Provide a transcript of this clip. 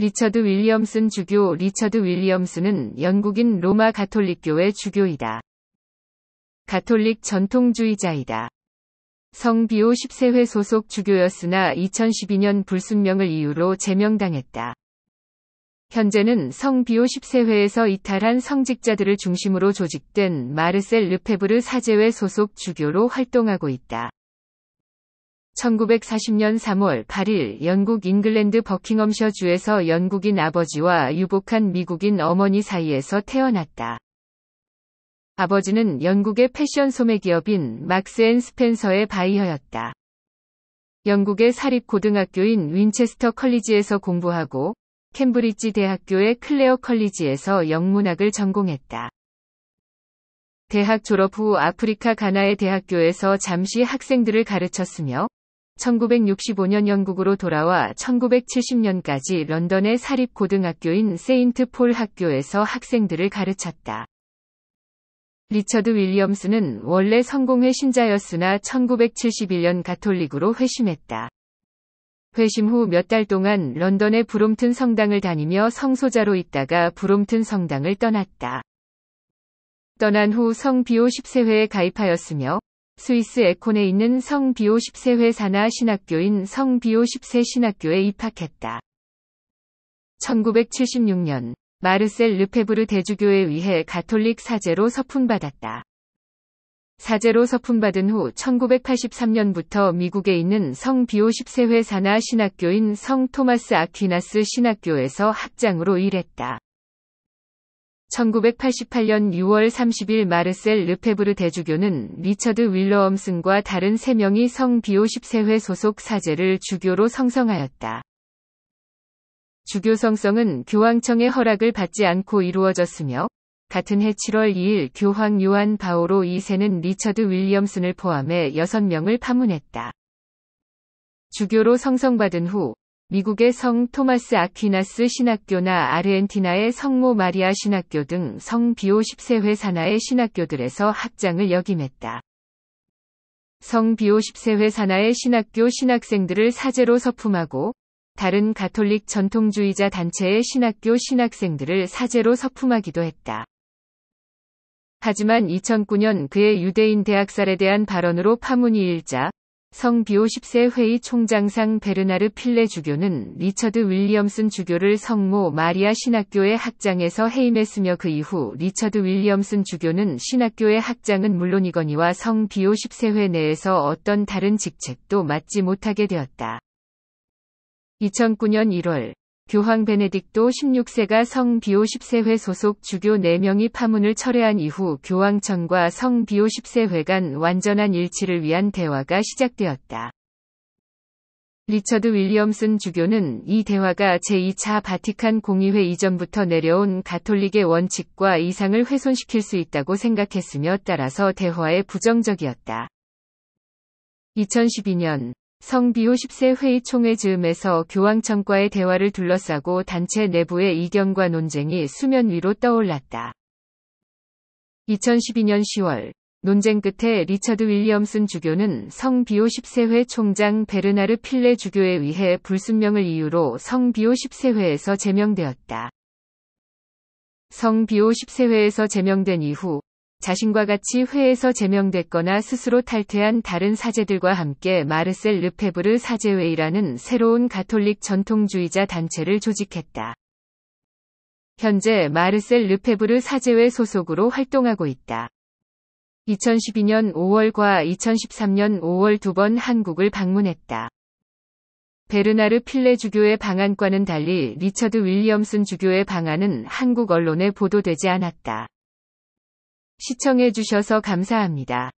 리처드 윌리엄슨 주교 리처드 윌리엄슨은 영국인 로마 가톨릭교의 주교이다. 가톨릭 전통주의자이다. 성비오 10세회 소속 주교였으나 2012년 불순명을 이유로 제명당했다. 현재는 성비오 10세회에서 이탈한 성직자들을 중심으로 조직된 마르셀 르페브르 사제회 소속 주교로 활동하고 있다. 1940년 3월 8일 영국 잉글랜드 버킹엄셔 주에서 영국인 아버지와 유복한 미국인 어머니 사이에서 태어났다. 아버지는 영국의 패션 소매 기업인 막스 앤 스펜서의 바이어였다. 영국의 사립고등학교인 윈체스터 컬리지에서 공부하고 캠브리지 대학교의 클레어 컬리지에서 영문학을 전공했다. 대학 졸업 후 아프리카 가나의 대학교에서 잠시 학생들을 가르쳤으며 1965년 영국으로 돌아와 1970년까지 런던의 사립고등학교인 세인트 폴 학교에서 학생들을 가르쳤다. 리처드 윌리엄스는 원래 성공회 신자였으나 1971년 가톨릭으로 회심했다. 회심 후 몇 달 동안 런던의 브롬튼 성당을 다니며 성소자로 있다가 브롬튼 성당을 떠났다. 떠난 후 성비오 10세회에 가입하였으며 스위스 에콘에 있는 성 비오 10세 회사나 신학교인 성 비오 10세 신학교에 입학했다. 1976년 마르셀 르페브르 대주교에 의해 가톨릭 사제로 서품받았다. 사제로 서품받은 후 1983년부터 미국에 있는 성 비오 10세 회사나 신학교인 성 토마스 아퀴나스 신학교에서 학장으로 일했다. 1988년 6월 30일 마르셀 르페브르 대주교는 리처드 윌러엄슨과 다른 3명이 성 비오 10세회 소속 사제를 주교로 성성하였다. 주교 성성은 교황청의 허락을 받지 않고 이루어졌으며 같은 해 7월 2일 교황 요한 바오로 2세는 리처드 윌리엄슨을 포함해 6명을 파문했다. 주교로 성성받은 후 미국의 성 토마스 아퀴나스 신학교나 아르헨티나의 성모 마리아 신학교 등 성 비오 십세회 산하의 신학교들에서 학장을 역임했다. 성 비오 십세회 산하의 신학교 신학생들을 사제로 서품하고 다른 가톨릭 전통주의자 단체의 신학교 신학생들을 사제로 서품하기도 했다. 하지만 2009년 그의 유대인 대학살에 대한 발언으로 파문이 일자 성비오 10세 회의 총장상 베르나르 필레 주교는 리처드 윌리엄슨 주교를 성모 마리아 신학교의 학장에서 해임했으며 그 이후 리처드 윌리엄슨 주교는 신학교의 학장은 물론이거니와 성비오 10세 회 내에서 어떤 다른 직책도 맡지 못하게 되었다. 2009년 1월 교황 베네딕도 16세가 성 비오 10세회 소속 주교 4명이 파문을 철회한 이후 교황청과 성 비오 10세회 간 완전한 일치를 위한 대화가 시작되었다. 리처드 윌리엄슨 주교는 이 대화가 제2차 바티칸 공의회 이전부터 내려온 가톨릭의 원칙과 이상을 훼손시킬 수 있다고 생각했으며 따라서 대화에 부정적이었다. 2012년 성비호 10세 회의 총회 즈음에서 교황청과의 대화를 둘러싸고 단체 내부의 이견과 논쟁이 수면 위로 떠올랐다. 2012년 10월 논쟁 끝에 리처드 윌리엄슨 주교는 성비오 10세회 총장 베르나르 필레 주교에 의해 불순명을 이유로 성비오 10세회에서 제명되었다. 성비오 10세회에서 제명된 이후 자신과 같이 회에서 제명됐거나 스스로 탈퇴한 다른 사제들과 함께 마르셀 르페브르 사제회의라는 새로운 가톨릭 전통주의자 단체를 조직했다. 현재 마르셀 르페브르 사제회 소속으로 활동하고 있다. 2012년 5월과 2013년 5월 두 번 한국을 방문했다. 베르나르 필레 주교의 방안과는 달리 리처드 윌리엄슨 주교의 방안은 한국 언론에 보도되지 않았다. 시청해주셔서 감사합니다.